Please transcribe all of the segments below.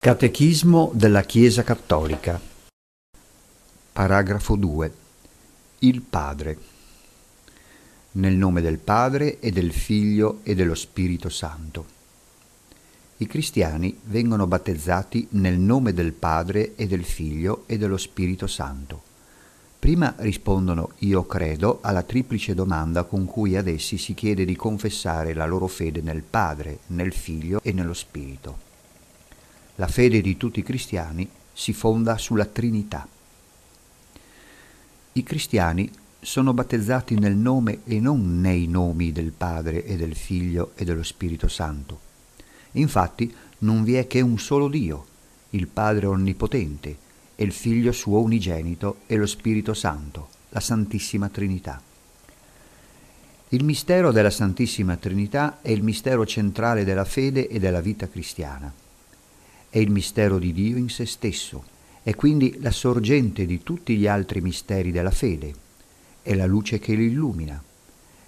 Catechismo della Chiesa Cattolica Paragrafo 2 Il Padre Nel nome del Padre e del Figlio e dello Spirito Santo I cristiani vengono battezzati nel nome del Padre e del Figlio e dello Spirito Santo. Prima rispondono io credo alla triplice domanda con cui ad essi si chiede di confessare la loro fede nel Padre, nel Figlio e nello Spirito la fede di tutti i cristiani si fonda sulla Trinità. I cristiani sono battezzati nel nome e non nei nomi del Padre e del Figlio e dello Spirito Santo. Infatti non vi è che un solo Dio, il Padre Onnipotente, e il Figlio suo unigenito e lo Spirito Santo, la Santissima Trinità. Il mistero della Santissima Trinità è il mistero centrale della fede e della vita cristiana è il mistero di Dio in se stesso, è quindi la sorgente di tutti gli altri misteri della fede, è la luce che li illumina,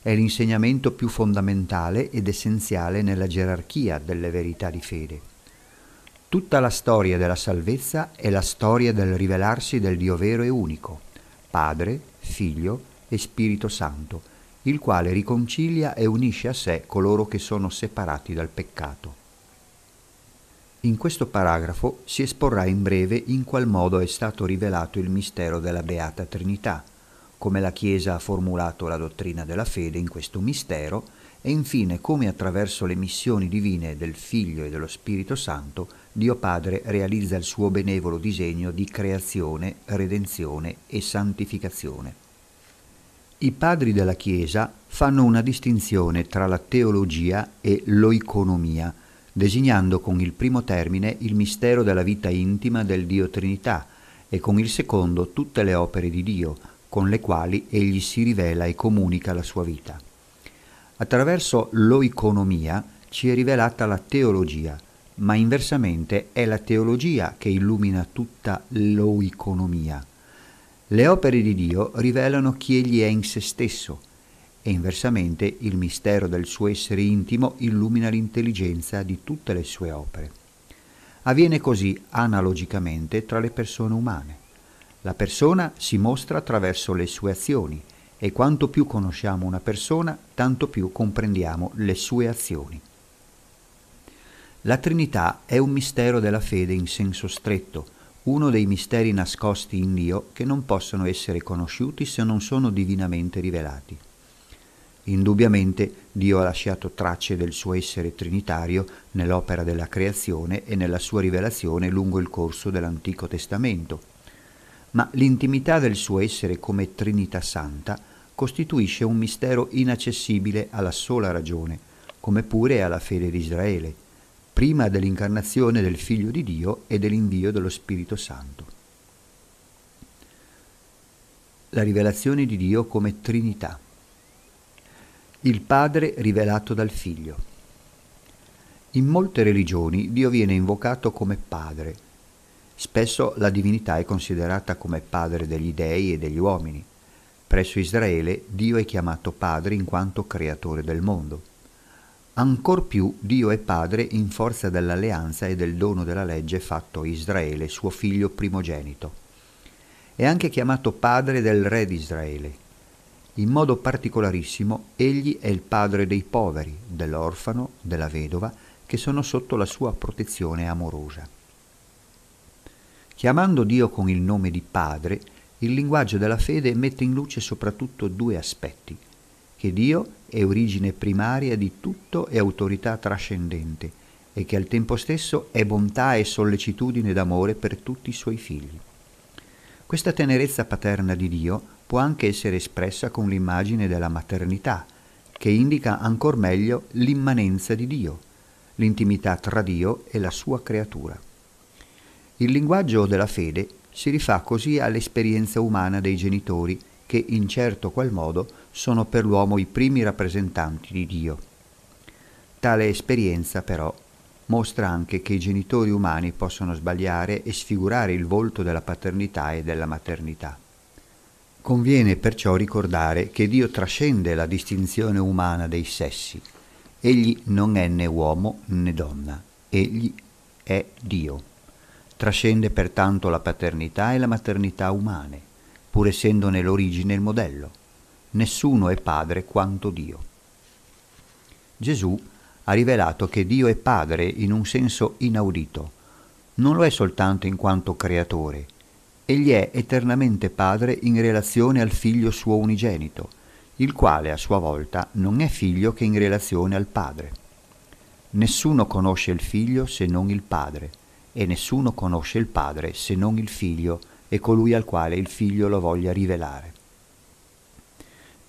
è l'insegnamento più fondamentale ed essenziale nella gerarchia delle verità di fede. Tutta la storia della salvezza è la storia del rivelarsi del Dio vero e unico, Padre, Figlio e Spirito Santo, il quale riconcilia e unisce a sé coloro che sono separati dal peccato. In questo paragrafo si esporrà in breve in qual modo è stato rivelato il mistero della Beata Trinità, come la Chiesa ha formulato la dottrina della fede in questo mistero e infine come attraverso le missioni divine del Figlio e dello Spirito Santo Dio Padre realizza il suo benevolo disegno di creazione, redenzione e santificazione. I padri della Chiesa fanno una distinzione tra la teologia e l'oiconomia, designando con il primo termine il mistero della vita intima del Dio Trinità e con il secondo tutte le opere di Dio, con le quali egli si rivela e comunica la sua vita. Attraverso l'oiconomia ci è rivelata la teologia, ma inversamente è la teologia che illumina tutta l'oiconomia. Le opere di Dio rivelano chi egli è in se stesso, e inversamente il mistero del suo essere intimo illumina l'intelligenza di tutte le sue opere. Avviene così analogicamente tra le persone umane. La persona si mostra attraverso le sue azioni e quanto più conosciamo una persona, tanto più comprendiamo le sue azioni. La Trinità è un mistero della fede in senso stretto, uno dei misteri nascosti in Dio che non possono essere conosciuti se non sono divinamente rivelati. Indubbiamente Dio ha lasciato tracce del suo essere trinitario nell'opera della creazione e nella sua rivelazione lungo il corso dell'Antico Testamento, ma l'intimità del suo essere come Trinità Santa costituisce un mistero inaccessibile alla sola ragione, come pure alla fede di Israele, prima dell'incarnazione del Figlio di Dio e dell'invio dello Spirito Santo. La rivelazione di Dio come Trinità il Padre rivelato dal Figlio. In molte religioni Dio viene invocato come Padre. Spesso la divinità è considerata come Padre degli dei e degli uomini. Presso Israele Dio è chiamato Padre in quanto creatore del mondo. Ancor più Dio è Padre in forza dell'alleanza e del dono della legge fatto a Israele, suo figlio primogenito. È anche chiamato Padre del Re di Israele, in modo particolarissimo egli è il padre dei poveri, dell'orfano, della vedova, che sono sotto la sua protezione amorosa. Chiamando Dio con il nome di Padre, il linguaggio della fede mette in luce soprattutto due aspetti, che Dio è origine primaria di tutto e autorità trascendente, e che al tempo stesso è bontà e sollecitudine d'amore per tutti i suoi figli. Questa tenerezza paterna di Dio può anche essere espressa con l'immagine della maternità, che indica ancor meglio l'immanenza di Dio, l'intimità tra Dio e la sua creatura. Il linguaggio della fede si rifà così all'esperienza umana dei genitori che in certo qual modo sono per l'uomo i primi rappresentanti di Dio. Tale esperienza però mostra anche che i genitori umani possono sbagliare e sfigurare il volto della paternità e della maternità. Conviene perciò ricordare che Dio trascende la distinzione umana dei sessi. Egli non è né uomo né donna, egli è Dio. Trascende pertanto la paternità e la maternità umane, pur essendone l'origine e il modello. Nessuno è padre quanto Dio. Gesù ha rivelato che Dio è padre in un senso inaudito. Non lo è soltanto in quanto creatore, egli è eternamente Padre in relazione al Figlio suo unigenito, il quale a sua volta non è figlio che in relazione al Padre. Nessuno conosce il Figlio se non il Padre, e nessuno conosce il Padre se non il Figlio e colui al quale il Figlio lo voglia rivelare.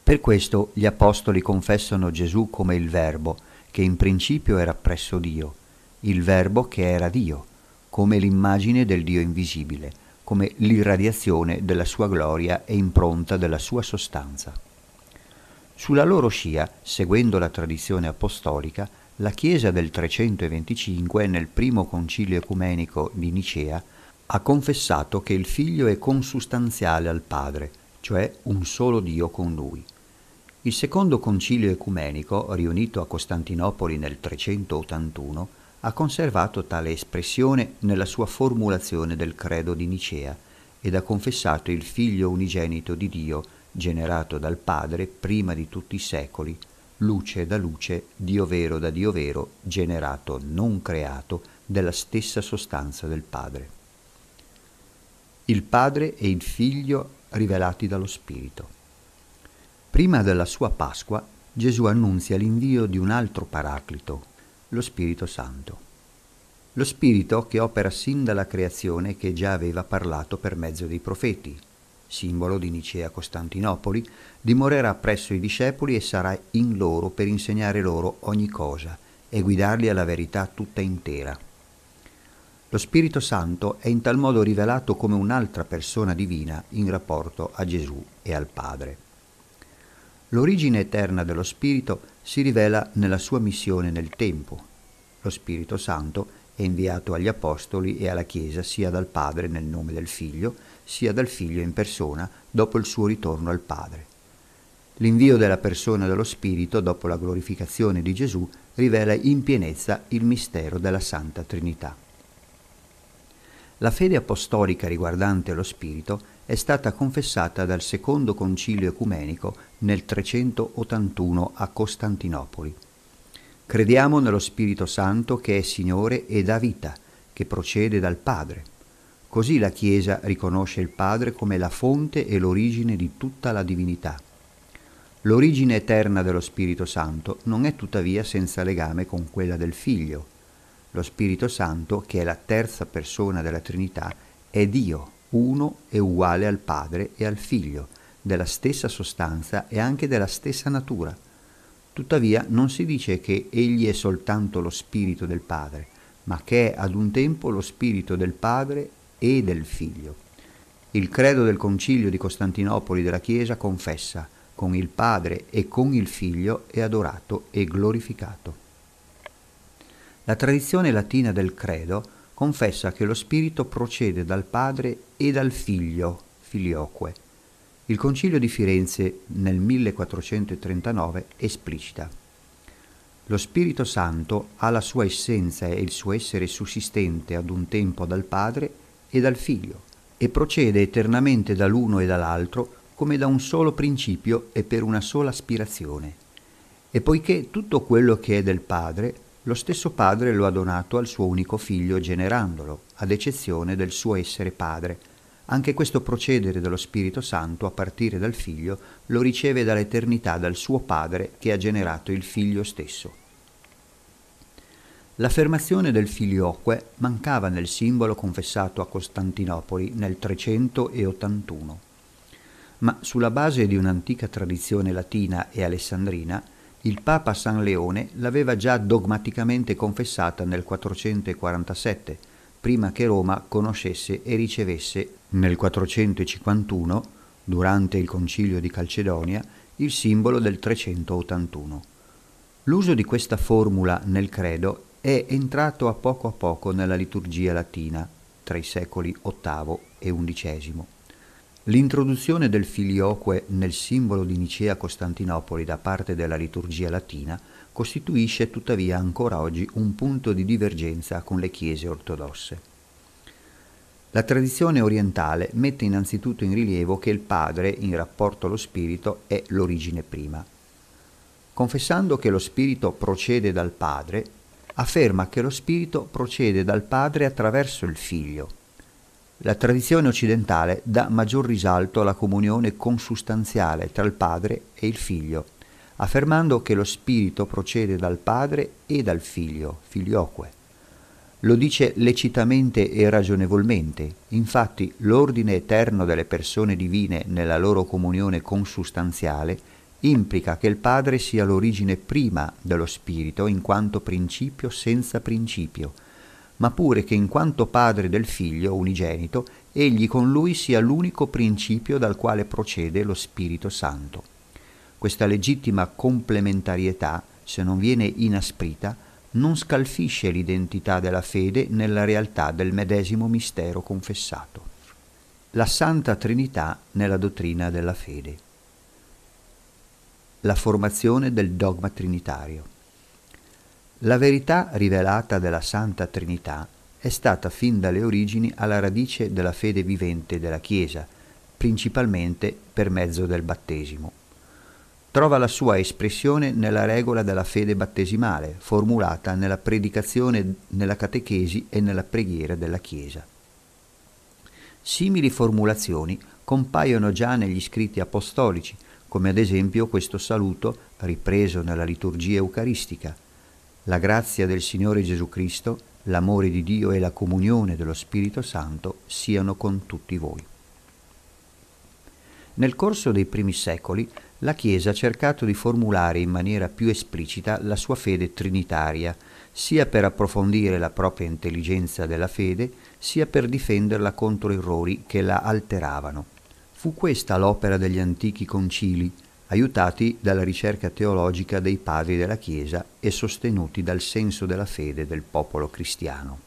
Per questo gli Apostoli confessano Gesù come il Verbo, che in principio era presso Dio, il Verbo che era Dio, come l'immagine del Dio invisibile, come l'irradiazione della sua gloria e impronta della sua sostanza. Sulla loro scia, seguendo la tradizione apostolica, la Chiesa del 325 nel primo concilio ecumenico di Nicea ha confessato che il Figlio è consustanziale al Padre, cioè un solo Dio con lui. Il secondo concilio ecumenico, riunito a Costantinopoli nel 381, ha conservato tale espressione nella sua formulazione del credo di Nicea ed ha confessato il Figlio unigenito di Dio, generato dal Padre prima di tutti i secoli, luce da luce, Dio vero da Dio vero, generato, non creato, della stessa sostanza del Padre. Il Padre e il Figlio rivelati dallo Spirito. Prima della sua Pasqua, Gesù annunzia l'invio di un altro Paraclito, lo Spirito Santo. Lo Spirito che opera sin dalla creazione che già aveva parlato per mezzo dei profeti, simbolo di Nicea Costantinopoli, dimorerà presso i discepoli e sarà in loro per insegnare loro ogni cosa e guidarli alla verità tutta intera. Lo Spirito Santo è in tal modo rivelato come un'altra persona divina in rapporto a Gesù e al Padre. L'origine eterna dello Spirito è si rivela nella sua missione nel tempo. Lo Spirito Santo è inviato agli Apostoli e alla Chiesa sia dal Padre nel nome del Figlio, sia dal Figlio in persona dopo il suo ritorno al Padre. L'invio della persona dello Spirito dopo la glorificazione di Gesù rivela in pienezza il mistero della Santa Trinità. La fede apostolica riguardante lo Spirito è stata confessata dal Secondo Concilio Ecumenico nel 381 a Costantinopoli. Crediamo nello Spirito Santo che è Signore e dà vita, che procede dal Padre. Così la Chiesa riconosce il Padre come la fonte e l'origine di tutta la divinità. L'origine eterna dello Spirito Santo non è tuttavia senza legame con quella del Figlio. Lo Spirito Santo, che è la terza persona della Trinità, è Dio uno è uguale al Padre e al Figlio, della stessa sostanza e anche della stessa natura. Tuttavia non si dice che egli è soltanto lo Spirito del Padre, ma che è ad un tempo lo Spirito del Padre e del Figlio. Il credo del Concilio di Costantinopoli della Chiesa confessa con il Padre e con il Figlio è adorato e glorificato. La tradizione latina del credo confessa che lo Spirito procede dal Padre e dal Figlio, Filioque. Il Concilio di Firenze nel 1439 esplicita. Lo Spirito Santo ha la sua essenza e il suo essere sussistente ad un tempo dal Padre e dal Figlio e procede eternamente dall'uno e dall'altro come da un solo principio e per una sola aspirazione. E poiché tutto quello che è del Padre lo stesso padre lo ha donato al suo unico figlio generandolo, ad eccezione del suo essere padre. Anche questo procedere dello Spirito Santo a partire dal figlio lo riceve dall'eternità dal suo padre che ha generato il figlio stesso. L'affermazione del filioque mancava nel simbolo confessato a Costantinopoli nel 381. Ma sulla base di un'antica tradizione latina e alessandrina, il Papa San Leone l'aveva già dogmaticamente confessata nel 447, prima che Roma conoscesse e ricevesse nel 451, durante il concilio di Calcedonia, il simbolo del 381. L'uso di questa formula nel credo è entrato a poco a poco nella liturgia latina tra i secoli VIII e XI. L'introduzione del filioque nel simbolo di Nicea Costantinopoli da parte della liturgia latina costituisce tuttavia ancora oggi un punto di divergenza con le chiese ortodosse. La tradizione orientale mette innanzitutto in rilievo che il Padre, in rapporto allo Spirito, è l'origine prima. Confessando che lo Spirito procede dal Padre, afferma che lo Spirito procede dal Padre attraverso il Figlio la tradizione occidentale dà maggior risalto alla comunione consustanziale tra il Padre e il Figlio, affermando che lo Spirito procede dal Padre e dal Figlio, figlioque. Lo dice lecitamente e ragionevolmente, infatti l'ordine eterno delle persone divine nella loro comunione consustanziale implica che il Padre sia l'origine prima dello Spirito in quanto principio senza principio, ma pure che in quanto padre del figlio unigenito, egli con lui sia l'unico principio dal quale procede lo Spirito Santo. Questa legittima complementarietà, se non viene inasprita, non scalfisce l'identità della fede nella realtà del medesimo mistero confessato. La Santa Trinità nella dottrina della fede. La formazione del dogma trinitario. La verità rivelata della Santa Trinità è stata fin dalle origini alla radice della fede vivente della Chiesa, principalmente per mezzo del battesimo. Trova la sua espressione nella regola della fede battesimale, formulata nella predicazione, nella catechesi e nella preghiera della Chiesa. Simili formulazioni compaiono già negli scritti apostolici, come ad esempio questo saluto ripreso nella liturgia eucaristica, la grazia del Signore Gesù Cristo, l'amore di Dio e la comunione dello Spirito Santo siano con tutti voi. Nel corso dei primi secoli la Chiesa ha cercato di formulare in maniera più esplicita la sua fede trinitaria, sia per approfondire la propria intelligenza della fede, sia per difenderla contro errori che la alteravano. Fu questa l'opera degli antichi concili, aiutati dalla ricerca teologica dei padri della Chiesa e sostenuti dal senso della fede del popolo cristiano.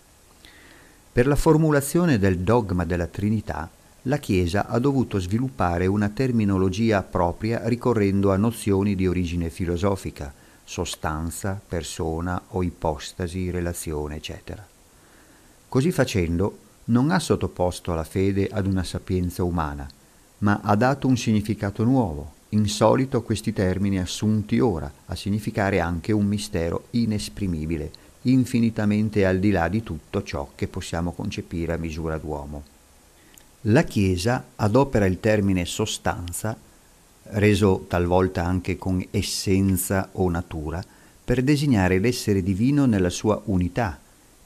Per la formulazione del dogma della Trinità, la Chiesa ha dovuto sviluppare una terminologia propria ricorrendo a nozioni di origine filosofica, sostanza, persona o ipostasi, relazione, eccetera. Così facendo, non ha sottoposto la fede ad una sapienza umana, ma ha dato un significato nuovo, insolito questi termini assunti ora a significare anche un mistero inesprimibile, infinitamente al di là di tutto ciò che possiamo concepire a misura d'uomo. La Chiesa adopera il termine sostanza, reso talvolta anche con essenza o natura, per designare l'essere divino nella sua unità,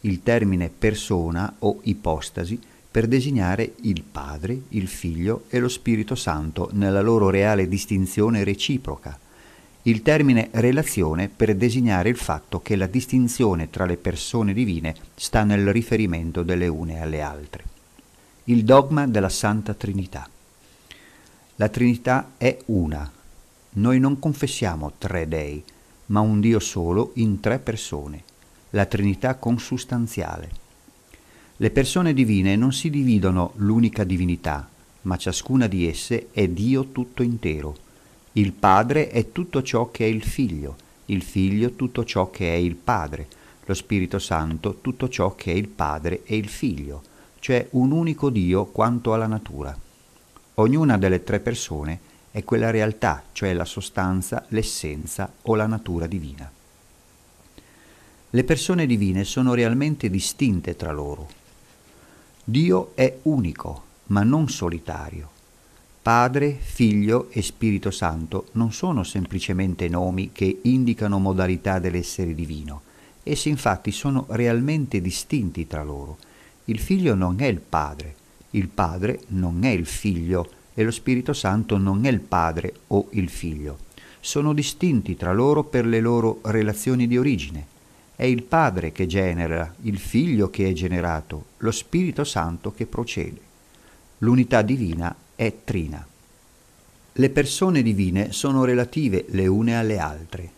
il termine persona o ipostasi per designare il Padre, il Figlio e lo Spirito Santo nella loro reale distinzione reciproca, il termine relazione per designare il fatto che la distinzione tra le persone divine sta nel riferimento delle une alle altre. Il dogma della Santa Trinità. La Trinità è una. Noi non confessiamo tre dei, ma un Dio solo in tre persone, la Trinità consustanziale. Le persone divine non si dividono l'unica divinità, ma ciascuna di esse è Dio tutto intero. Il Padre è tutto ciò che è il Figlio, il Figlio tutto ciò che è il Padre, lo Spirito Santo tutto ciò che è il Padre e il Figlio, cioè un unico Dio quanto alla natura. Ognuna delle tre persone è quella realtà, cioè la sostanza, l'essenza o la natura divina. Le persone divine sono realmente distinte tra loro, Dio è unico, ma non solitario. Padre, Figlio e Spirito Santo non sono semplicemente nomi che indicano modalità dell'essere divino. Essi infatti sono realmente distinti tra loro. Il Figlio non è il Padre, il Padre non è il Figlio e lo Spirito Santo non è il Padre o il Figlio. Sono distinti tra loro per le loro relazioni di origine, è il Padre che genera, il Figlio che è generato, lo Spirito Santo che procede. L'unità divina è Trina. Le persone divine sono relative le une alle altre.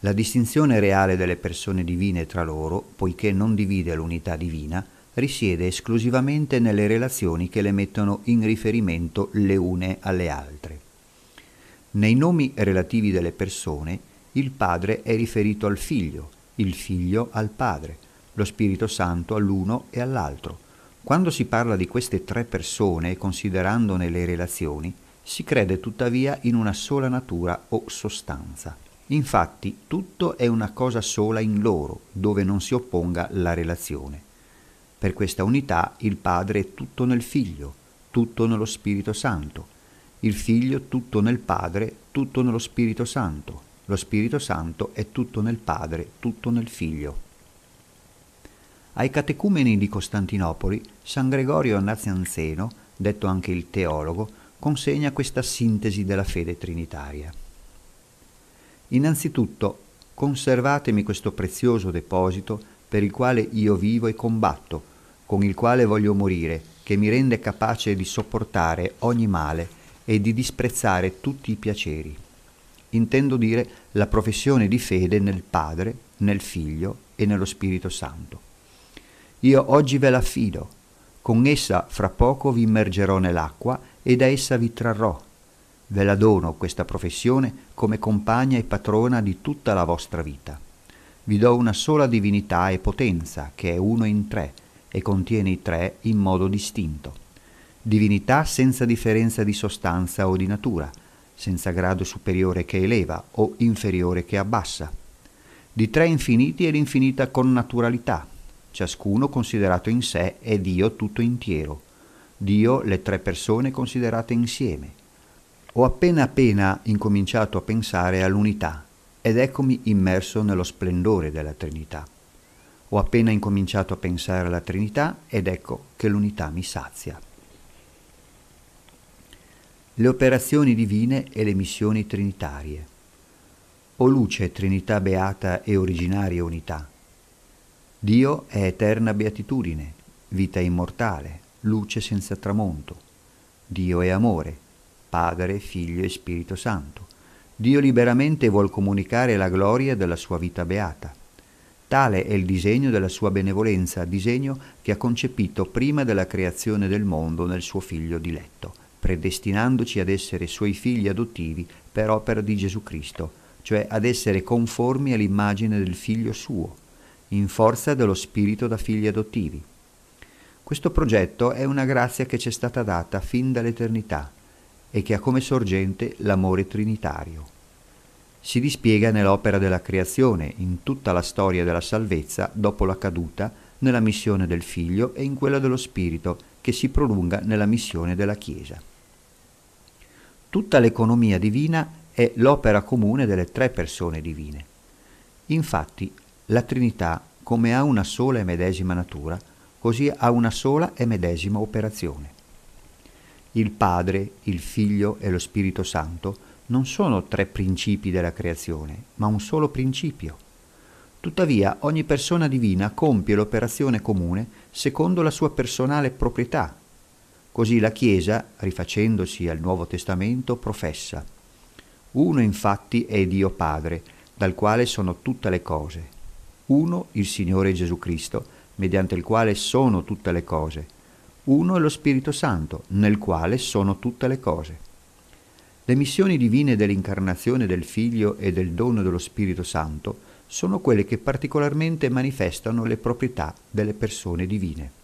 La distinzione reale delle persone divine tra loro, poiché non divide l'unità divina, risiede esclusivamente nelle relazioni che le mettono in riferimento le une alle altre. Nei nomi relativi delle persone, il padre è riferito al figlio, il Figlio al Padre, lo Spirito Santo all'uno e all'altro. Quando si parla di queste tre persone, considerandone le relazioni, si crede tuttavia in una sola natura o sostanza. Infatti tutto è una cosa sola in loro, dove non si opponga la relazione. Per questa unità il Padre è tutto nel Figlio, tutto nello Spirito Santo, il Figlio tutto nel Padre, tutto nello Spirito Santo, lo Spirito Santo è tutto nel Padre, tutto nel Figlio. Ai catecumeni di Costantinopoli, San Gregorio Nazianzeno, detto anche il teologo, consegna questa sintesi della fede trinitaria. Innanzitutto, conservatemi questo prezioso deposito per il quale io vivo e combatto, con il quale voglio morire, che mi rende capace di sopportare ogni male e di disprezzare tutti i piaceri intendo dire la professione di fede nel Padre, nel Figlio e nello Spirito Santo. Io oggi ve la affido, con essa fra poco vi immergerò nell'acqua e da essa vi trarrò. Ve la dono questa professione come compagna e patrona di tutta la vostra vita. Vi do una sola divinità e potenza, che è uno in tre, e contiene i tre in modo distinto. Divinità senza differenza di sostanza o di natura, senza grado superiore che eleva o inferiore che abbassa, di tre infiniti e l'infinita connaturalità, ciascuno considerato in sé e Dio tutto intiero, Dio le tre persone considerate insieme. Ho appena appena incominciato a pensare all'unità ed eccomi immerso nello splendore della Trinità. Ho appena incominciato a pensare alla Trinità ed ecco che l'unità mi sazia le operazioni divine e le missioni trinitarie. O luce, Trinità beata e originaria unità. Dio è eterna beatitudine, vita immortale, luce senza tramonto. Dio è amore, Padre, Figlio e Spirito Santo. Dio liberamente vuol comunicare la gloria della sua vita beata. Tale è il disegno della sua benevolenza, disegno che ha concepito prima della creazione del mondo nel suo Figlio diletto predestinandoci ad essere suoi figli adottivi per opera di Gesù Cristo, cioè ad essere conformi all'immagine del figlio suo, in forza dello spirito da figli adottivi. Questo progetto è una grazia che ci è stata data fin dall'eternità e che ha come sorgente l'amore trinitario. Si dispiega nell'opera della creazione, in tutta la storia della salvezza dopo la caduta, nella missione del Figlio e in quella dello Spirito, che si prolunga nella missione della Chiesa. Tutta l'economia divina è l'opera comune delle tre persone divine. Infatti, la Trinità, come ha una sola e medesima natura, così ha una sola e medesima operazione. Il Padre, il Figlio e lo Spirito Santo non sono tre principi della creazione, ma un solo principio. Tuttavia ogni persona divina compie l'operazione comune secondo la sua personale proprietà, Così la Chiesa, rifacendosi al Nuovo Testamento, professa Uno infatti è Dio Padre, dal quale sono tutte le cose. Uno il Signore Gesù Cristo, mediante il quale sono tutte le cose. Uno è lo Spirito Santo, nel quale sono tutte le cose. Le missioni divine dell'incarnazione del Figlio e del dono dello Spirito Santo sono quelle che particolarmente manifestano le proprietà delle persone divine.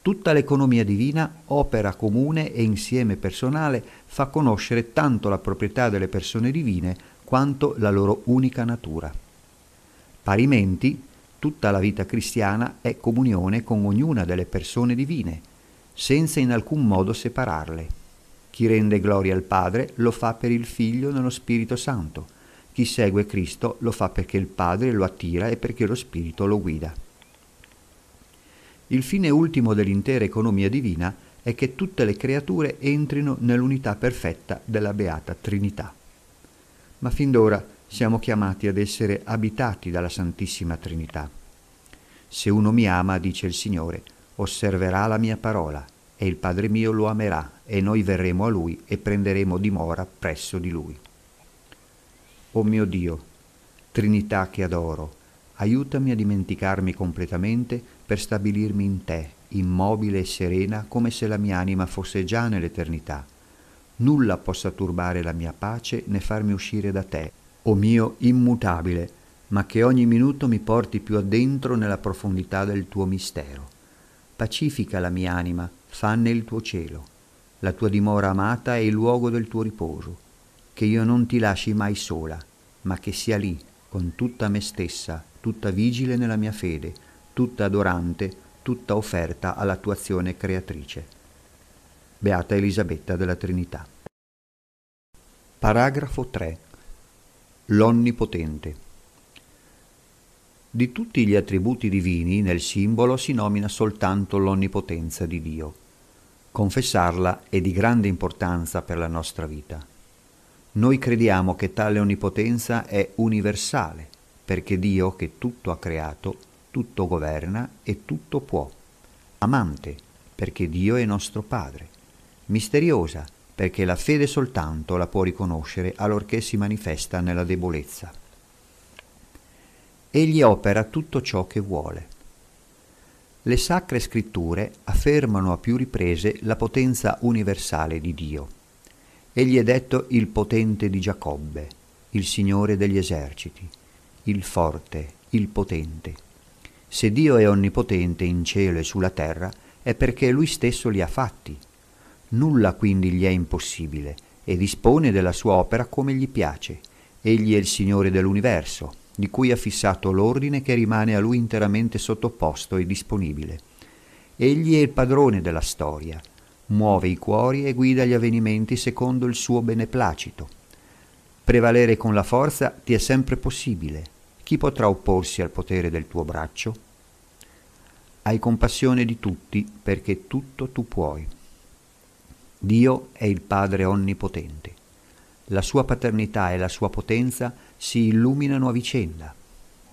Tutta l'economia divina, opera comune e insieme personale, fa conoscere tanto la proprietà delle persone divine quanto la loro unica natura. Parimenti, tutta la vita cristiana è comunione con ognuna delle persone divine, senza in alcun modo separarle. Chi rende gloria al Padre lo fa per il Figlio nello Spirito Santo. Chi segue Cristo lo fa perché il Padre lo attira e perché lo Spirito lo guida. Il fine ultimo dell'intera economia divina è che tutte le creature entrino nell'unità perfetta della Beata Trinità. Ma fin d'ora siamo chiamati ad essere abitati dalla Santissima Trinità. Se uno mi ama, dice il Signore, osserverà la mia parola, e il Padre mio lo amerà, e noi verremo a lui e prenderemo dimora presso di lui. O mio Dio, Trinità che adoro, aiutami a dimenticarmi completamente per stabilirmi in te, immobile e serena come se la mia anima fosse già nell'eternità. Nulla possa turbare la mia pace né farmi uscire da te, o mio immutabile, ma che ogni minuto mi porti più addentro nella profondità del tuo mistero. Pacifica la mia anima, fanne il tuo cielo, la tua dimora amata e il luogo del tuo riposo, che io non ti lasci mai sola, ma che sia lì, con tutta me stessa, tutta vigile nella mia fede, tutta adorante, tutta offerta all'attuazione creatrice. Beata Elisabetta della Trinità. Paragrafo 3. L'Onnipotente. Di tutti gli attributi divini nel simbolo si nomina soltanto l'onnipotenza di Dio. Confessarla è di grande importanza per la nostra vita. Noi crediamo che tale onnipotenza è universale, perché Dio, che tutto ha creato, tutto governa e tutto può. Amante, perché Dio è nostro Padre. Misteriosa, perché la fede soltanto la può riconoscere allorché si manifesta nella debolezza. Egli opera tutto ciò che vuole. Le sacre scritture affermano a più riprese la potenza universale di Dio. Egli è detto il potente di Giacobbe, il Signore degli eserciti, il forte, il potente, se Dio è onnipotente in cielo e sulla terra, è perché Lui stesso li ha fatti. Nulla quindi gli è impossibile, e dispone della sua opera come gli piace. Egli è il Signore dell'universo, di cui ha fissato l'ordine che rimane a Lui interamente sottoposto e disponibile. Egli è il padrone della storia, muove i cuori e guida gli avvenimenti secondo il suo beneplacito. Prevalere con la forza ti è sempre possibile, chi potrà opporsi al potere del tuo braccio? Hai compassione di tutti perché tutto tu puoi. Dio è il Padre Onnipotente. La sua paternità e la sua potenza si illuminano a vicenda.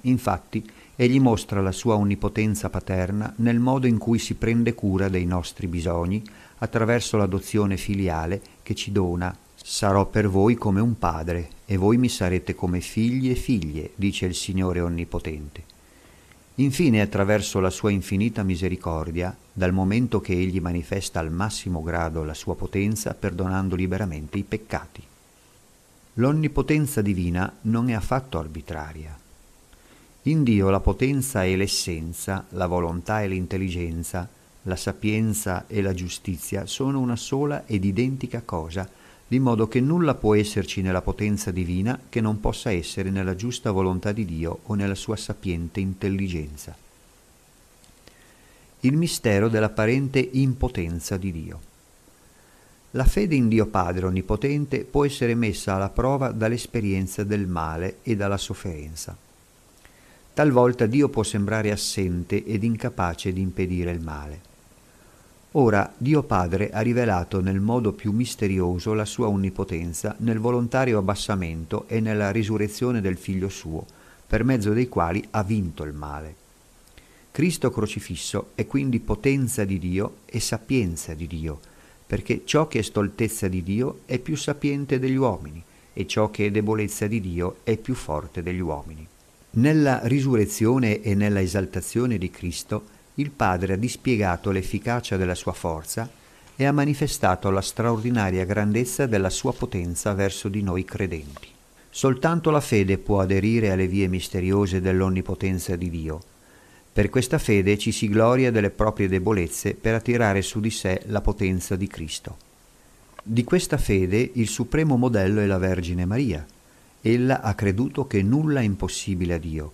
Infatti, egli mostra la sua onnipotenza paterna nel modo in cui si prende cura dei nostri bisogni attraverso l'adozione filiale che ci dona Sarò per voi come un padre, e voi mi sarete come figli e figlie, dice il Signore Onnipotente. Infine, attraverso la sua infinita misericordia, dal momento che egli manifesta al massimo grado la sua potenza perdonando liberamente i peccati. L'onnipotenza divina non è affatto arbitraria. In Dio la potenza e l'essenza, la volontà e l'intelligenza, la sapienza e la giustizia sono una sola ed identica cosa, di modo che nulla può esserci nella potenza divina che non possa essere nella giusta volontà di Dio o nella sua sapiente intelligenza. Il mistero dell'apparente impotenza di Dio. La fede in Dio Padre Onnipotente può essere messa alla prova dall'esperienza del male e dalla sofferenza. Talvolta Dio può sembrare assente ed incapace di impedire il male Ora Dio Padre ha rivelato nel modo più misterioso la sua onnipotenza nel volontario abbassamento e nella risurrezione del Figlio suo, per mezzo dei quali ha vinto il male. Cristo crocifisso è quindi potenza di Dio e sapienza di Dio, perché ciò che è stoltezza di Dio è più sapiente degli uomini e ciò che è debolezza di Dio è più forte degli uomini. Nella risurrezione e nella esaltazione di Cristo il padre ha dispiegato l'efficacia della sua forza e ha manifestato la straordinaria grandezza della sua potenza verso di noi credenti. Soltanto la fede può aderire alle vie misteriose dell'onnipotenza di Dio. Per questa fede ci si gloria delle proprie debolezze per attirare su di sé la potenza di Cristo. Di questa fede il supremo modello è la Vergine Maria. Ella ha creduto che nulla è impossibile a Dio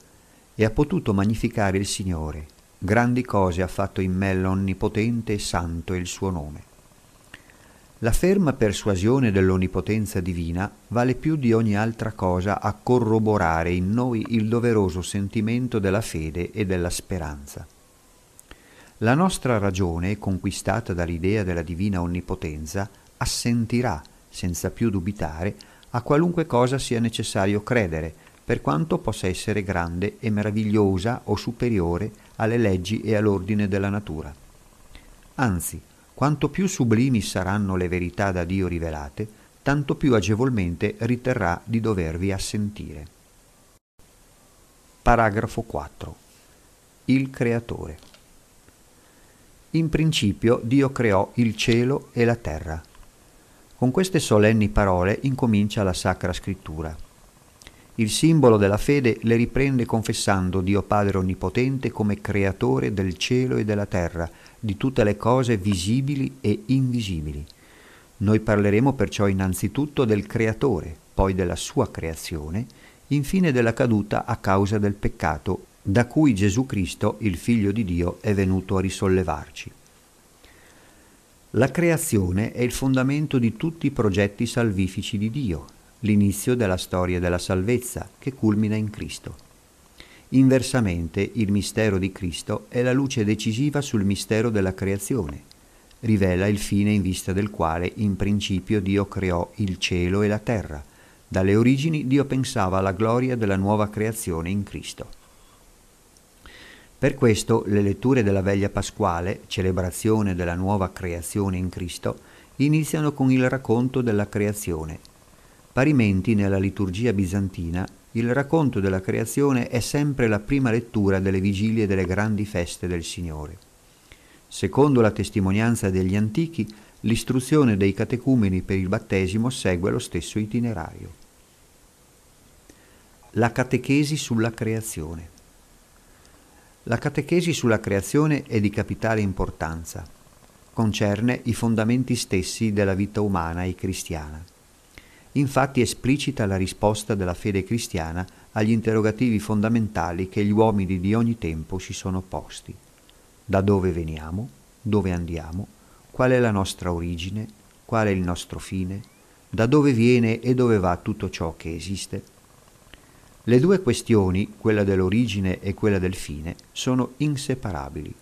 e ha potuto magnificare il Signore Grandi cose ha fatto in me l'Onnipotente e Santo il suo nome. La ferma persuasione dell'onnipotenza divina vale più di ogni altra cosa a corroborare in noi il doveroso sentimento della fede e della speranza. La nostra ragione, conquistata dall'idea della divina onnipotenza, assentirà, senza più dubitare, a qualunque cosa sia necessario credere, per quanto possa essere grande e meravigliosa o superiore alle leggi e all'ordine della natura. Anzi, quanto più sublimi saranno le verità da Dio rivelate, tanto più agevolmente riterrà di dovervi assentire. Paragrafo 4. Il Creatore. In principio Dio creò il cielo e la terra. Con queste solenni parole incomincia la Sacra Scrittura il simbolo della fede le riprende confessando Dio Padre Onnipotente come creatore del cielo e della terra, di tutte le cose visibili e invisibili. Noi parleremo perciò innanzitutto del creatore, poi della sua creazione, infine della caduta a causa del peccato, da cui Gesù Cristo, il Figlio di Dio, è venuto a risollevarci. La creazione è il fondamento di tutti i progetti salvifici di Dio l'inizio della storia della salvezza che culmina in Cristo. Inversamente, il mistero di Cristo è la luce decisiva sul mistero della creazione. Rivela il fine in vista del quale in principio Dio creò il cielo e la terra. Dalle origini Dio pensava alla gloria della nuova creazione in Cristo. Per questo le letture della veglia pasquale, celebrazione della nuova creazione in Cristo, iniziano con il racconto della creazione, Parimenti nella liturgia bizantina il racconto della creazione è sempre la prima lettura delle vigilie delle grandi feste del Signore. Secondo la testimonianza degli antichi, l'istruzione dei catecumeni per il battesimo segue lo stesso itinerario. La catechesi sulla creazione. La catechesi sulla creazione è di capitale importanza. Concerne i fondamenti stessi della vita umana e cristiana infatti esplicita la risposta della fede cristiana agli interrogativi fondamentali che gli uomini di ogni tempo si sono posti. Da dove veniamo? Dove andiamo? Qual è la nostra origine? Qual è il nostro fine? Da dove viene e dove va tutto ciò che esiste? Le due questioni, quella dell'origine e quella del fine, sono inseparabili.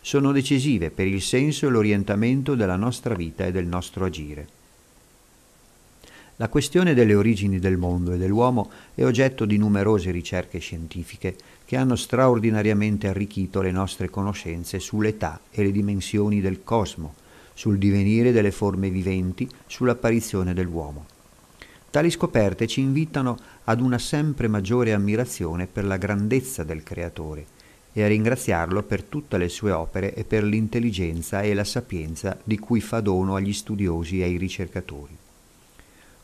Sono decisive per il senso e l'orientamento della nostra vita e del nostro agire. La questione delle origini del mondo e dell'uomo è oggetto di numerose ricerche scientifiche che hanno straordinariamente arricchito le nostre conoscenze sull'età e le dimensioni del cosmo, sul divenire delle forme viventi, sull'apparizione dell'uomo. Tali scoperte ci invitano ad una sempre maggiore ammirazione per la grandezza del Creatore e a ringraziarlo per tutte le sue opere e per l'intelligenza e la sapienza di cui fa dono agli studiosi e ai ricercatori.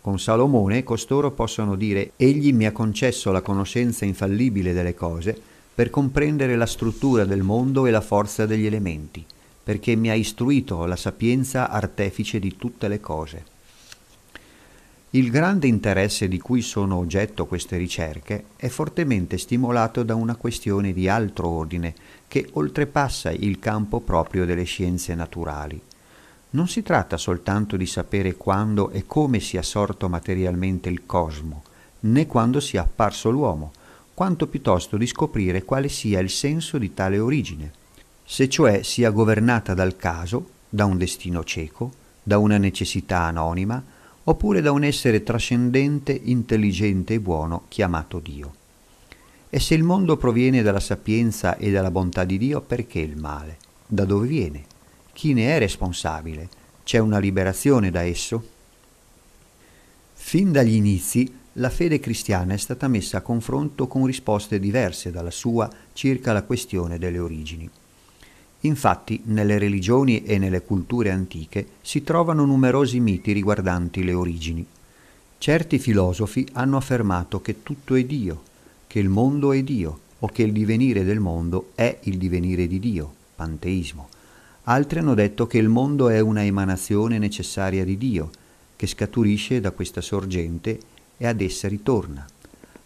Con Salomone costoro possono dire Egli mi ha concesso la conoscenza infallibile delle cose per comprendere la struttura del mondo e la forza degli elementi, perché mi ha istruito la sapienza artefice di tutte le cose. Il grande interesse di cui sono oggetto queste ricerche è fortemente stimolato da una questione di altro ordine che oltrepassa il campo proprio delle scienze naturali non si tratta soltanto di sapere quando e come sia sorto materialmente il cosmo, né quando sia apparso l'uomo, quanto piuttosto di scoprire quale sia il senso di tale origine, se cioè sia governata dal caso, da un destino cieco, da una necessità anonima, oppure da un essere trascendente, intelligente e buono chiamato Dio. E se il mondo proviene dalla sapienza e dalla bontà di Dio, perché il male? Da dove viene? Chi ne è responsabile? C'è una liberazione da esso? Fin dagli inizi la fede cristiana è stata messa a confronto con risposte diverse dalla sua circa la questione delle origini. Infatti, nelle religioni e nelle culture antiche si trovano numerosi miti riguardanti le origini. Certi filosofi hanno affermato che tutto è Dio, che il mondo è Dio o che il divenire del mondo è il divenire di Dio, panteismo. Altri hanno detto che il mondo è una emanazione necessaria di Dio, che scaturisce da questa sorgente e ad essa ritorna.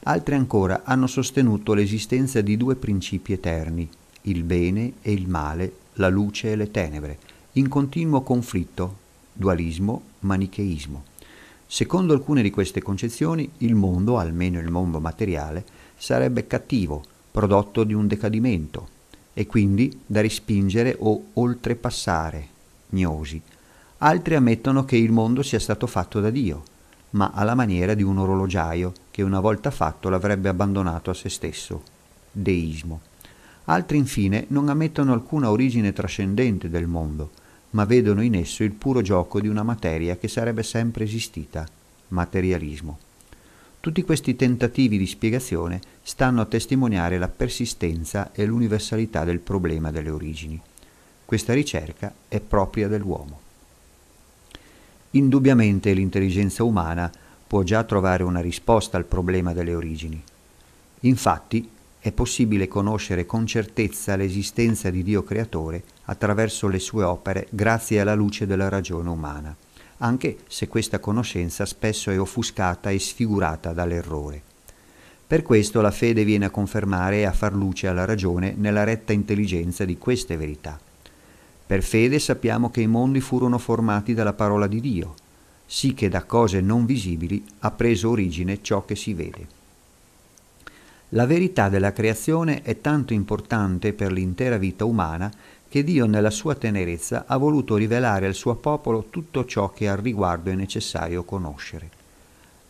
Altri ancora hanno sostenuto l'esistenza di due principi eterni, il bene e il male, la luce e le tenebre, in continuo conflitto, dualismo, manicheismo. Secondo alcune di queste concezioni, il mondo, almeno il mondo materiale, sarebbe cattivo, prodotto di un decadimento, e quindi da respingere o oltrepassare, gnosi. Altri ammettono che il mondo sia stato fatto da Dio, ma alla maniera di un orologiaio che una volta fatto l'avrebbe abbandonato a se stesso, deismo. Altri infine non ammettono alcuna origine trascendente del mondo, ma vedono in esso il puro gioco di una materia che sarebbe sempre esistita, materialismo. Tutti questi tentativi di spiegazione stanno a testimoniare la persistenza e l'universalità del problema delle origini. Questa ricerca è propria dell'uomo. Indubbiamente l'intelligenza umana può già trovare una risposta al problema delle origini. Infatti, è possibile conoscere con certezza l'esistenza di Dio creatore attraverso le sue opere grazie alla luce della ragione umana anche se questa conoscenza spesso è offuscata e sfigurata dall'errore. Per questo la fede viene a confermare e a far luce alla ragione nella retta intelligenza di queste verità. Per fede sappiamo che i mondi furono formati dalla parola di Dio, sì che da cose non visibili ha preso origine ciò che si vede. La verità della creazione è tanto importante per l'intera vita umana che Dio nella sua tenerezza ha voluto rivelare al suo popolo tutto ciò che al riguardo è necessario conoscere.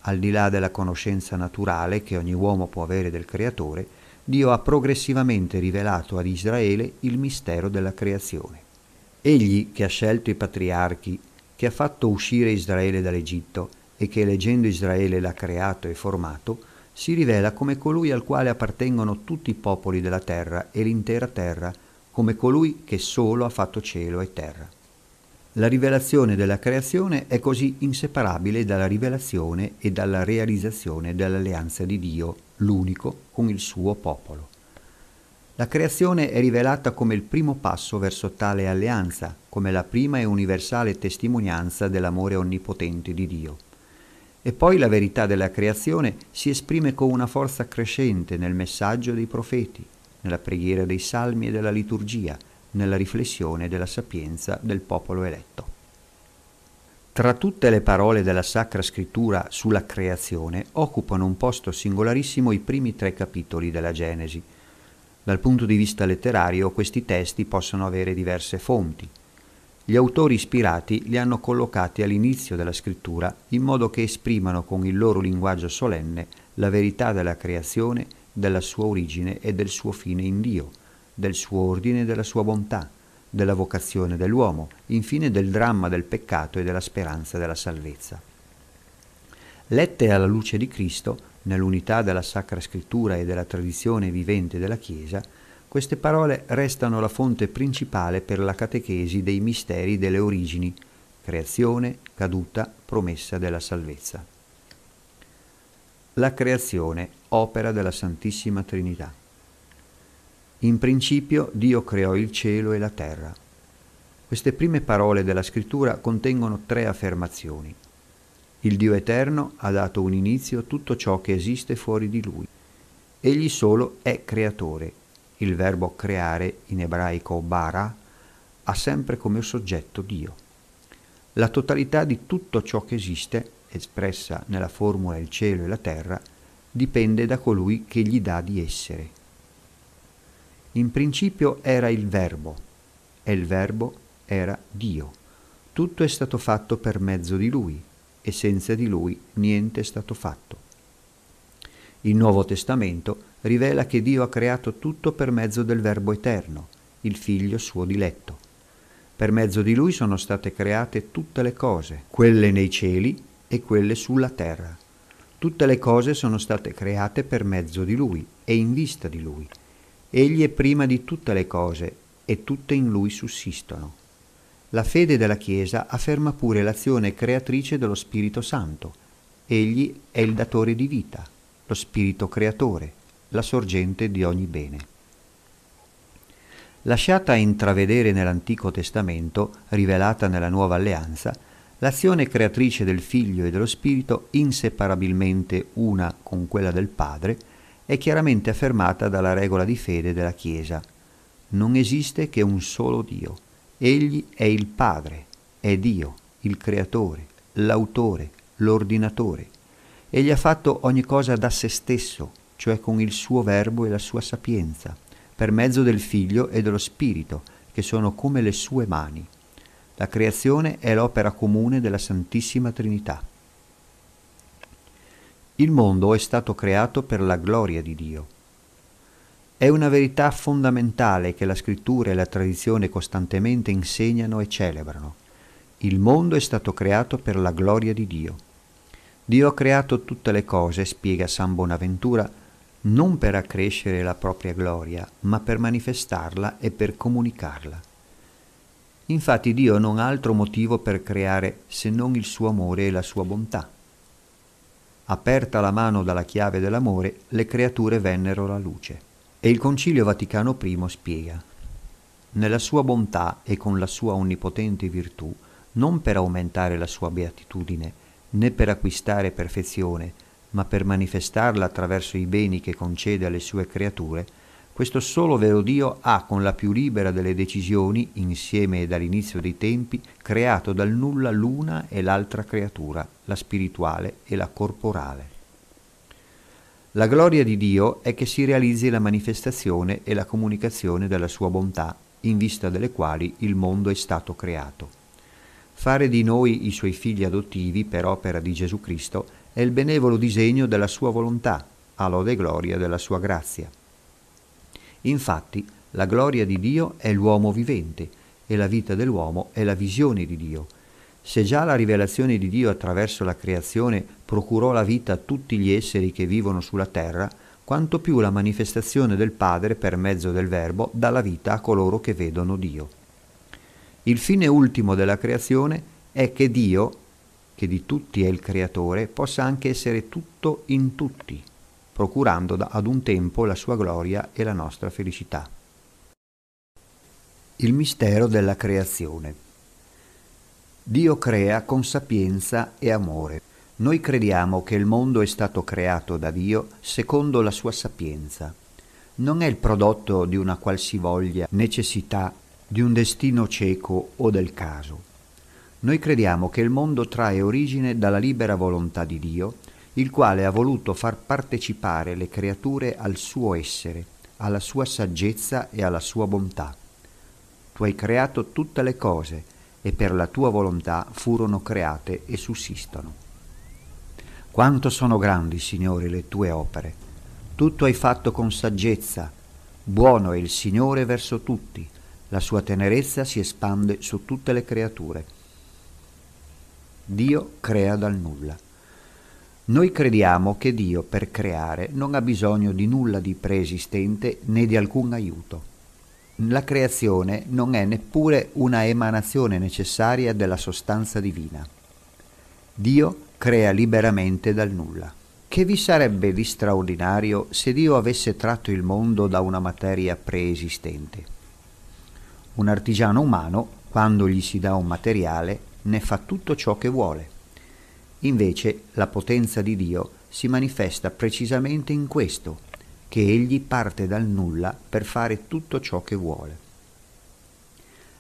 Al di là della conoscenza naturale che ogni uomo può avere del Creatore, Dio ha progressivamente rivelato ad Israele il mistero della creazione. Egli che ha scelto i patriarchi, che ha fatto uscire Israele dall'Egitto e che leggendo Israele l'ha creato e formato, si rivela come colui al quale appartengono tutti i popoli della terra e l'intera terra, come colui che solo ha fatto cielo e terra. La rivelazione della creazione è così inseparabile dalla rivelazione e dalla realizzazione dell'alleanza di Dio, l'unico, con il suo popolo. La creazione è rivelata come il primo passo verso tale alleanza, come la prima e universale testimonianza dell'amore onnipotente di Dio. E poi la verità della creazione si esprime con una forza crescente nel messaggio dei profeti, nella preghiera dei salmi e della liturgia, nella riflessione della sapienza del popolo eletto. Tra tutte le parole della Sacra Scrittura sulla creazione occupano un posto singolarissimo i primi tre capitoli della Genesi. Dal punto di vista letterario questi testi possono avere diverse fonti, gli autori ispirati li hanno collocati all'inizio della scrittura in modo che esprimano con il loro linguaggio solenne la verità della creazione, della sua origine e del suo fine in Dio, del suo ordine e della sua bontà, della vocazione dell'uomo, infine del dramma del peccato e della speranza della salvezza. Lette alla luce di Cristo, nell'unità della Sacra Scrittura e della tradizione vivente della Chiesa, queste parole restano la fonte principale per la catechesi dei misteri delle origini, creazione, caduta, promessa della salvezza. La creazione, opera della Santissima Trinità. In principio Dio creò il cielo e la terra. Queste prime parole della scrittura contengono tre affermazioni. Il Dio eterno ha dato un inizio a tutto ciò che esiste fuori di lui. Egli solo è creatore il verbo creare, in ebraico bara, ha sempre come soggetto Dio. La totalità di tutto ciò che esiste, espressa nella formula il cielo e la terra, dipende da colui che gli dà di essere. In principio era il verbo, e il verbo era Dio. Tutto è stato fatto per mezzo di lui, e senza di lui niente è stato fatto. Il Nuovo Testamento rivela che Dio ha creato tutto per mezzo del Verbo Eterno, il Figlio suo diletto. Per mezzo di lui sono state create tutte le cose, quelle nei cieli e quelle sulla terra. Tutte le cose sono state create per mezzo di lui e in vista di lui. Egli è prima di tutte le cose e tutte in lui sussistono. La fede della Chiesa afferma pure l'azione creatrice dello Spirito Santo. Egli è il datore di vita, lo Spirito creatore la sorgente di ogni bene. Lasciata intravedere nell'Antico Testamento, rivelata nella Nuova Alleanza, l'azione creatrice del Figlio e dello Spirito, inseparabilmente una con quella del Padre, è chiaramente affermata dalla regola di fede della Chiesa. Non esiste che un solo Dio. Egli è il Padre, è Dio, il Creatore, l'autore, l'ordinatore. Egli ha fatto ogni cosa da se stesso, cioè con il suo verbo e la sua sapienza, per mezzo del Figlio e dello Spirito, che sono come le sue mani. La creazione è l'opera comune della Santissima Trinità. Il mondo è stato creato per la gloria di Dio. È una verità fondamentale che la scrittura e la tradizione costantemente insegnano e celebrano. Il mondo è stato creato per la gloria di Dio. Dio ha creato tutte le cose, spiega San Bonaventura, non per accrescere la propria gloria, ma per manifestarla e per comunicarla. Infatti Dio non ha altro motivo per creare se non il suo amore e la sua bontà. Aperta la mano dalla chiave dell'amore, le creature vennero alla luce. E il Concilio Vaticano I spiega, nella sua bontà e con la sua onnipotente virtù, non per aumentare la sua beatitudine, né per acquistare perfezione, ma per manifestarla attraverso i beni che concede alle sue creature, questo solo vero Dio ha con la più libera delle decisioni, insieme e dall'inizio dei tempi, creato dal nulla l'una e l'altra creatura, la spirituale e la corporale. La gloria di Dio è che si realizzi la manifestazione e la comunicazione della sua bontà, in vista delle quali il mondo è stato creato. Fare di noi i suoi figli adottivi per opera di Gesù Cristo è il benevolo disegno della sua volontà, a lode e gloria della sua grazia. Infatti, la gloria di Dio è l'uomo vivente e la vita dell'uomo è la visione di Dio. Se già la rivelazione di Dio attraverso la creazione procurò la vita a tutti gli esseri che vivono sulla terra, quanto più la manifestazione del Padre per mezzo del Verbo dà la vita a coloro che vedono Dio. Il fine ultimo della creazione è che Dio che di tutti è il creatore, possa anche essere tutto in tutti, procurando ad un tempo la sua gloria e la nostra felicità. Il mistero della creazione. Dio crea con sapienza e amore. Noi crediamo che il mondo è stato creato da Dio secondo la sua sapienza. Non è il prodotto di una qualsivoglia necessità, di un destino cieco o del caso. Noi crediamo che il mondo trae origine dalla libera volontà di Dio, il quale ha voluto far partecipare le creature al suo essere, alla sua saggezza e alla sua bontà. Tu hai creato tutte le cose e per la tua volontà furono create e sussistono. Quanto sono grandi, Signore, le tue opere. Tutto hai fatto con saggezza. Buono è il Signore verso tutti. La sua tenerezza si espande su tutte le creature. Dio crea dal nulla. Noi crediamo che Dio per creare non ha bisogno di nulla di preesistente né di alcun aiuto. La creazione non è neppure una emanazione necessaria della sostanza divina. Dio crea liberamente dal nulla. Che vi sarebbe di straordinario se Dio avesse tratto il mondo da una materia preesistente? Un artigiano umano, quando gli si dà un materiale, ne fa tutto ciò che vuole. Invece la potenza di Dio si manifesta precisamente in questo, che egli parte dal nulla per fare tutto ciò che vuole.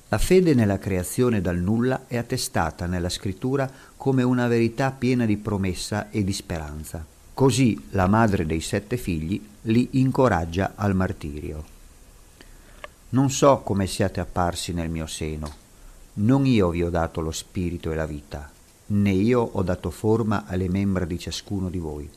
La fede nella creazione dal nulla è attestata nella scrittura come una verità piena di promessa e di speranza. Così la madre dei sette figli li incoraggia al martirio. Non so come siate apparsi nel mio seno, non io vi ho dato lo spirito e la vita, né io ho dato forma alle membra di ciascuno di voi.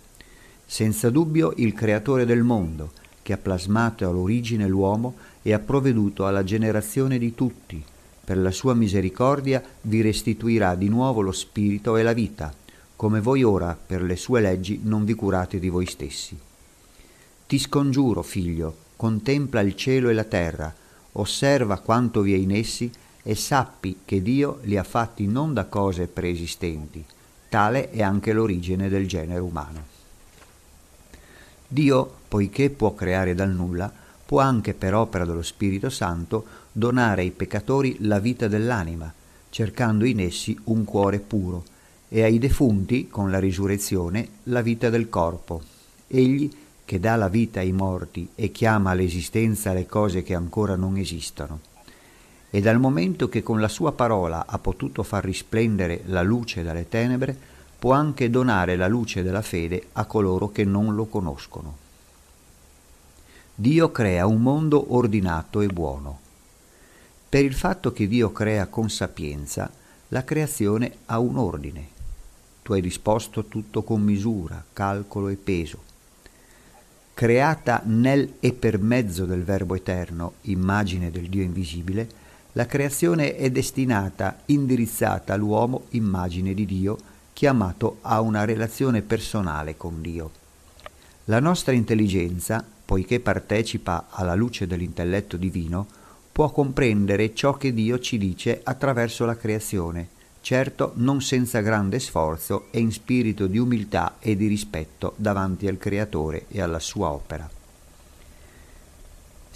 Senza dubbio il creatore del mondo, che ha plasmato all'origine l'uomo e ha provveduto alla generazione di tutti, per la sua misericordia vi restituirà di nuovo lo spirito e la vita, come voi ora, per le sue leggi, non vi curate di voi stessi. Ti scongiuro, figlio, contempla il cielo e la terra, osserva quanto vi è in essi e sappi che Dio li ha fatti non da cose preesistenti, tale è anche l'origine del genere umano. Dio, poiché può creare dal nulla, può anche per opera dello Spirito Santo donare ai peccatori la vita dell'anima, cercando in essi un cuore puro, e ai defunti, con la risurrezione, la vita del corpo. Egli, che dà la vita ai morti e chiama all'esistenza le cose che ancora non esistono e dal momento che con la sua parola ha potuto far risplendere la luce dalle tenebre, può anche donare la luce della fede a coloro che non lo conoscono. Dio crea un mondo ordinato e buono. Per il fatto che Dio crea con sapienza, la creazione ha un ordine. Tu hai disposto tutto con misura, calcolo e peso. Creata nel e per mezzo del Verbo eterno, immagine del Dio invisibile, la creazione è destinata, indirizzata all'uomo, immagine di Dio, chiamato a una relazione personale con Dio. La nostra intelligenza, poiché partecipa alla luce dell'intelletto divino, può comprendere ciò che Dio ci dice attraverso la creazione, certo non senza grande sforzo e in spirito di umiltà e di rispetto davanti al Creatore e alla sua opera.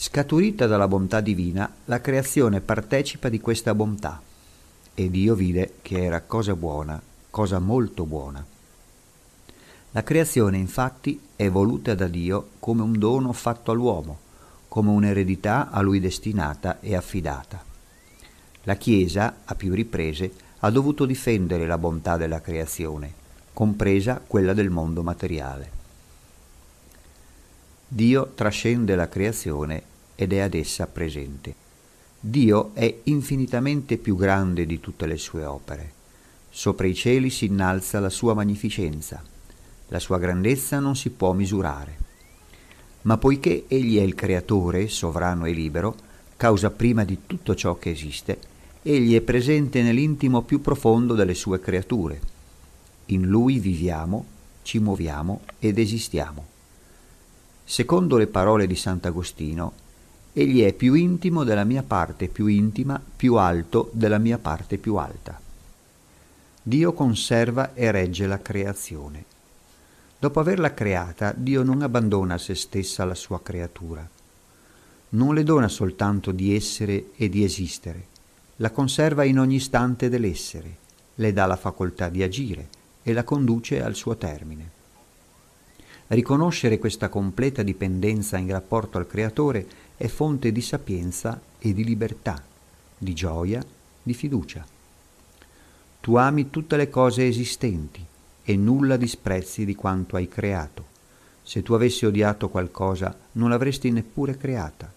Scaturita dalla bontà divina, la creazione partecipa di questa bontà. E Dio vide che era cosa buona, cosa molto buona. La creazione infatti è voluta da Dio come un dono fatto all'uomo, come un'eredità a lui destinata e affidata. La Chiesa, a più riprese, ha dovuto difendere la bontà della creazione, compresa quella del mondo materiale. Dio trascende la creazione ed è ad essa presente. Dio è infinitamente più grande di tutte le sue opere. Sopra i cieli si innalza la sua magnificenza. La sua grandezza non si può misurare. Ma poiché egli è il creatore, sovrano e libero, causa prima di tutto ciò che esiste, egli è presente nell'intimo più profondo delle sue creature. In lui viviamo, ci muoviamo ed esistiamo. Secondo le parole di Sant'Agostino, egli è più intimo della mia parte più intima, più alto della mia parte più alta. Dio conserva e regge la creazione. Dopo averla creata, Dio non abbandona a se stessa la sua creatura. Non le dona soltanto di essere e di esistere, la conserva in ogni istante dell'essere, le dà la facoltà di agire e la conduce al suo termine. Riconoscere questa completa dipendenza in rapporto al Creatore è fonte di sapienza e di libertà, di gioia, di fiducia. Tu ami tutte le cose esistenti e nulla disprezzi di quanto hai creato. Se tu avessi odiato qualcosa non l'avresti neppure creata.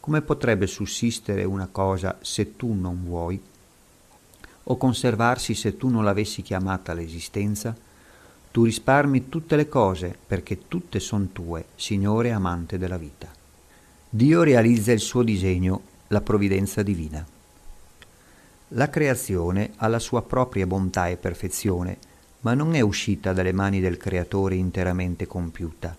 Come potrebbe sussistere una cosa se tu non vuoi? O conservarsi se tu non l'avessi chiamata l'esistenza? Tu risparmi tutte le cose perché tutte sono tue, Signore amante della vita. Dio realizza il suo disegno, la provvidenza divina. La creazione ha la sua propria bontà e perfezione, ma non è uscita dalle mani del Creatore interamente compiuta.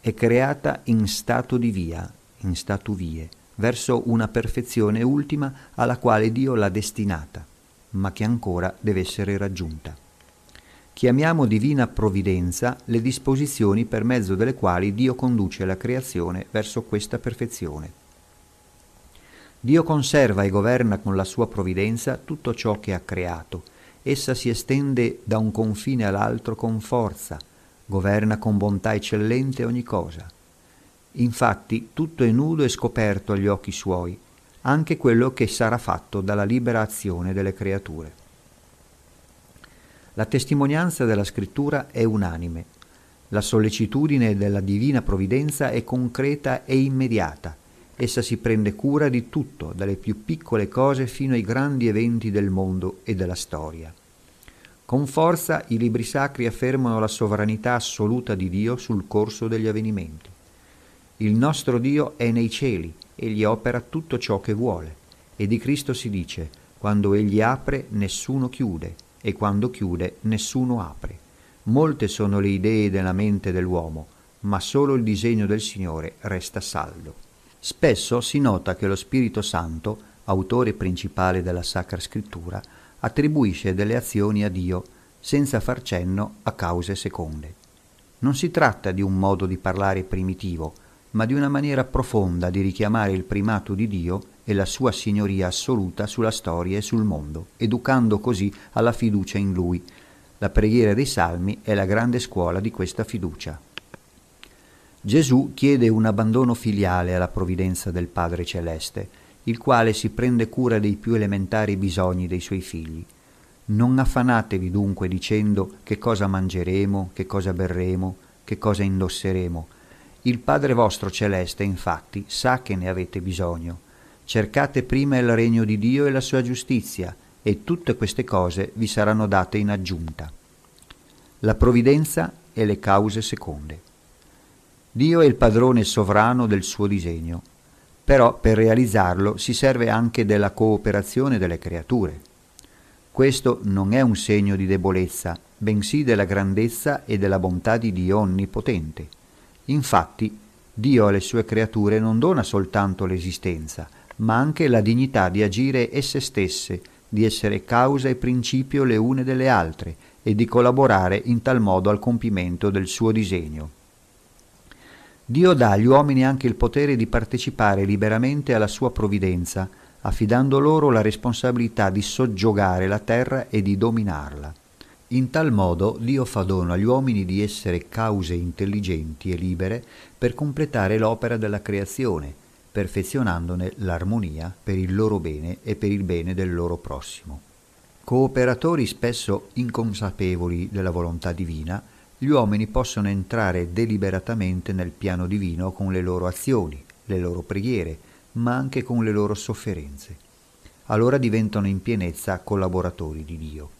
È creata in stato di via, in statu vie, verso una perfezione ultima alla quale Dio l'ha destinata, ma che ancora deve essere raggiunta chiamiamo divina provvidenza le disposizioni per mezzo delle quali Dio conduce la creazione verso questa perfezione. Dio conserva e governa con la sua provvidenza tutto ciò che ha creato. Essa si estende da un confine all'altro con forza, governa con bontà eccellente ogni cosa. Infatti tutto è nudo e scoperto agli occhi suoi, anche quello che sarà fatto dalla libera azione delle creature la testimonianza della Scrittura è unanime. La sollecitudine della divina provvidenza è concreta e immediata. Essa si prende cura di tutto, dalle più piccole cose fino ai grandi eventi del mondo e della storia. Con forza i libri sacri affermano la sovranità assoluta di Dio sul corso degli avvenimenti. Il nostro Dio è nei cieli, egli opera tutto ciò che vuole. E di Cristo si dice, quando egli apre nessuno chiude, e quando chiude nessuno apre. Molte sono le idee della mente dell'uomo, ma solo il disegno del Signore resta saldo. Spesso si nota che lo Spirito Santo, autore principale della Sacra Scrittura, attribuisce delle azioni a Dio senza far cenno a cause seconde. Non si tratta di un modo di parlare primitivo, ma di una maniera profonda di richiamare il primato di Dio e la sua signoria assoluta sulla storia e sul mondo, educando così alla fiducia in Lui. La preghiera dei salmi è la grande scuola di questa fiducia. Gesù chiede un abbandono filiale alla provvidenza del Padre Celeste, il quale si prende cura dei più elementari bisogni dei suoi figli. Non affanatevi dunque dicendo che cosa mangeremo, che cosa berremo, che cosa indosseremo, il Padre vostro celeste, infatti, sa che ne avete bisogno. Cercate prima il regno di Dio e la sua giustizia, e tutte queste cose vi saranno date in aggiunta. La provvidenza e le cause seconde. Dio è il padrone sovrano del suo disegno, però per realizzarlo si serve anche della cooperazione delle creature. Questo non è un segno di debolezza, bensì della grandezza e della bontà di Dio onnipotente Infatti, Dio alle sue creature non dona soltanto l'esistenza, ma anche la dignità di agire esse stesse, di essere causa e principio le une delle altre e di collaborare in tal modo al compimento del suo disegno. Dio dà agli uomini anche il potere di partecipare liberamente alla sua provvidenza, affidando loro la responsabilità di soggiogare la terra e di dominarla. In tal modo Dio fa dono agli uomini di essere cause intelligenti e libere per completare l'opera della creazione, perfezionandone l'armonia per il loro bene e per il bene del loro prossimo. Cooperatori spesso inconsapevoli della volontà divina, gli uomini possono entrare deliberatamente nel piano divino con le loro azioni, le loro preghiere, ma anche con le loro sofferenze. Allora diventano in pienezza collaboratori di Dio.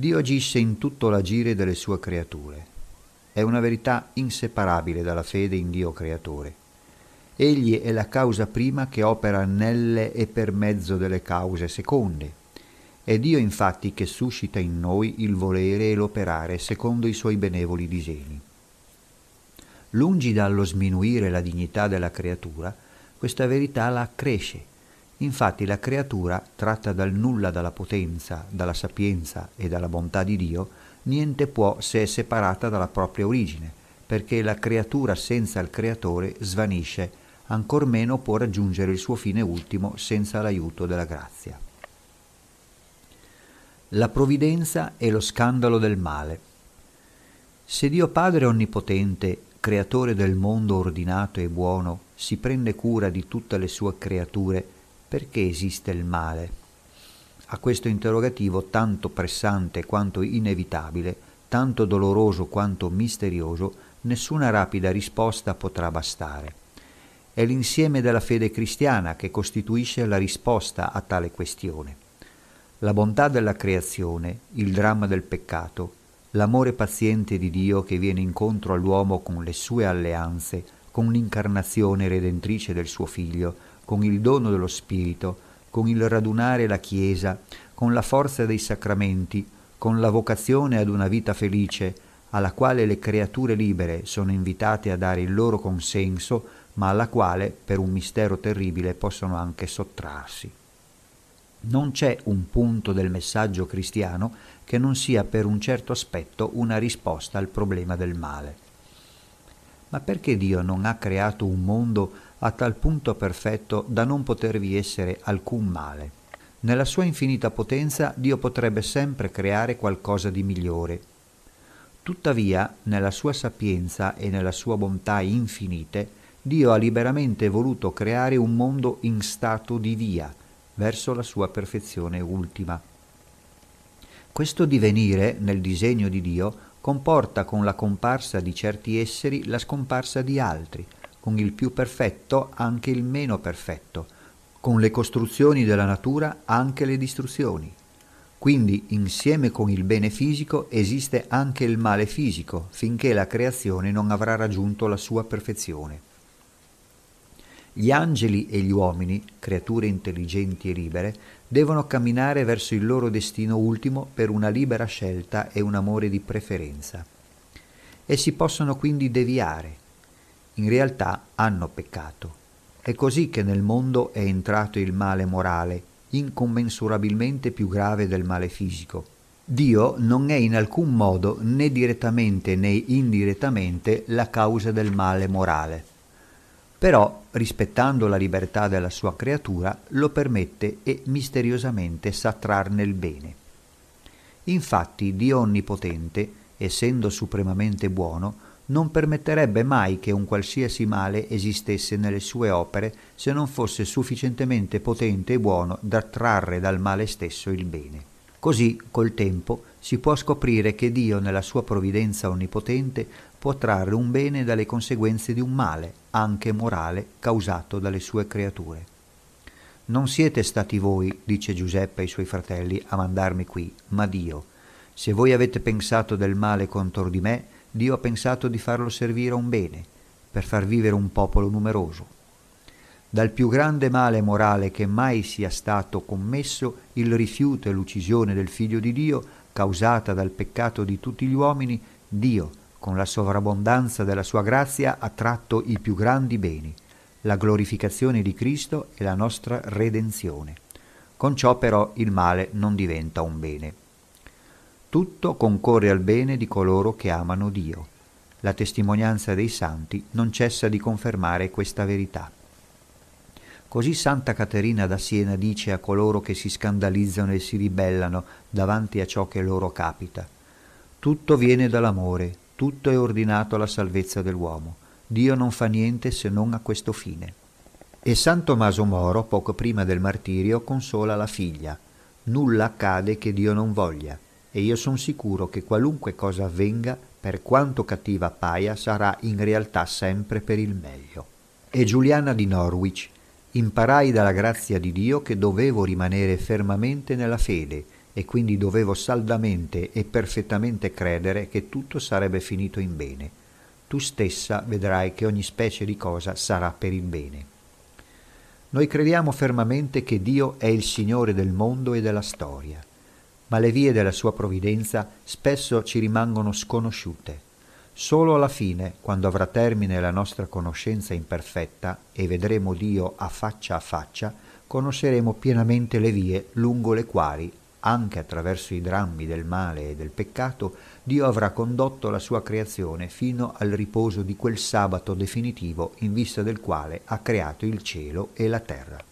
Dio agisce in tutto l'agire delle sue creature. È una verità inseparabile dalla fede in Dio creatore. Egli è la causa prima che opera nelle e per mezzo delle cause seconde. È Dio infatti che suscita in noi il volere e l'operare secondo i suoi benevoli disegni. Lungi dallo sminuire la dignità della creatura, questa verità la accresce Infatti la creatura, tratta dal nulla dalla potenza, dalla sapienza e dalla bontà di Dio, niente può se è separata dalla propria origine, perché la creatura senza il creatore svanisce, ancor meno può raggiungere il suo fine ultimo senza l'aiuto della grazia. La provvidenza è lo scandalo del male. Se Dio Padre Onnipotente, creatore del mondo ordinato e buono, si prende cura di tutte le sue creature, perché esiste il male? A questo interrogativo tanto pressante quanto inevitabile, tanto doloroso quanto misterioso, nessuna rapida risposta potrà bastare. È l'insieme della fede cristiana che costituisce la risposta a tale questione. La bontà della creazione, il dramma del peccato, l'amore paziente di Dio che viene incontro all'uomo con le sue alleanze, con l'incarnazione redentrice del suo figlio, con il dono dello Spirito, con il radunare la Chiesa, con la forza dei sacramenti, con la vocazione ad una vita felice, alla quale le creature libere sono invitate a dare il loro consenso, ma alla quale, per un mistero terribile, possono anche sottrarsi. Non c'è un punto del messaggio cristiano che non sia per un certo aspetto una risposta al problema del male. Ma perché Dio non ha creato un mondo a tal punto perfetto da non potervi essere alcun male. Nella sua infinita potenza Dio potrebbe sempre creare qualcosa di migliore. Tuttavia, nella sua sapienza e nella sua bontà infinite, Dio ha liberamente voluto creare un mondo in stato di via, verso la sua perfezione ultima. Questo divenire, nel disegno di Dio, comporta con la comparsa di certi esseri la scomparsa di altri, con il più perfetto anche il meno perfetto, con le costruzioni della natura anche le distruzioni. Quindi, insieme con il bene fisico, esiste anche il male fisico, finché la creazione non avrà raggiunto la sua perfezione. Gli angeli e gli uomini, creature intelligenti e libere, devono camminare verso il loro destino ultimo per una libera scelta e un amore di preferenza. Essi possono quindi deviare, in realtà hanno peccato. È così che nel mondo è entrato il male morale, incommensurabilmente più grave del male fisico. Dio non è in alcun modo né direttamente né indirettamente la causa del male morale. Però, rispettando la libertà della sua creatura, lo permette e misteriosamente sa trarne il bene. Infatti Dio Onnipotente, essendo supremamente buono, non permetterebbe mai che un qualsiasi male esistesse nelle sue opere se non fosse sufficientemente potente e buono da trarre dal male stesso il bene. Così, col tempo, si può scoprire che Dio nella sua provvidenza onnipotente può trarre un bene dalle conseguenze di un male, anche morale, causato dalle sue creature. Non siete stati voi, dice Giuseppe ai suoi fratelli, a mandarmi qui, ma Dio. Se voi avete pensato del male contro di me, Dio ha pensato di farlo servire a un bene, per far vivere un popolo numeroso. Dal più grande male morale che mai sia stato commesso, il rifiuto e l'uccisione del Figlio di Dio, causata dal peccato di tutti gli uomini, Dio, con la sovrabbondanza della sua grazia, ha tratto i più grandi beni, la glorificazione di Cristo e la nostra redenzione. Con ciò però il male non diventa un bene. Tutto concorre al bene di coloro che amano Dio. La testimonianza dei santi non cessa di confermare questa verità. Così Santa Caterina da Siena dice a coloro che si scandalizzano e si ribellano davanti a ciò che loro capita. Tutto viene dall'amore, tutto è ordinato alla salvezza dell'uomo. Dio non fa niente se non a questo fine. E San Tommaso Moro, poco prima del martirio, consola la figlia. Nulla accade che Dio non voglia e io sono sicuro che qualunque cosa avvenga, per quanto cattiva appaia, sarà in realtà sempre per il meglio. E Giuliana di Norwich imparai dalla grazia di Dio che dovevo rimanere fermamente nella fede e quindi dovevo saldamente e perfettamente credere che tutto sarebbe finito in bene. Tu stessa vedrai che ogni specie di cosa sarà per il bene. Noi crediamo fermamente che Dio è il Signore del mondo e della storia ma le vie della sua provvidenza spesso ci rimangono sconosciute. Solo alla fine, quando avrà termine la nostra conoscenza imperfetta e vedremo Dio a faccia a faccia, conosceremo pienamente le vie lungo le quali, anche attraverso i drammi del male e del peccato, Dio avrà condotto la sua creazione fino al riposo di quel sabato definitivo in vista del quale ha creato il cielo e la terra.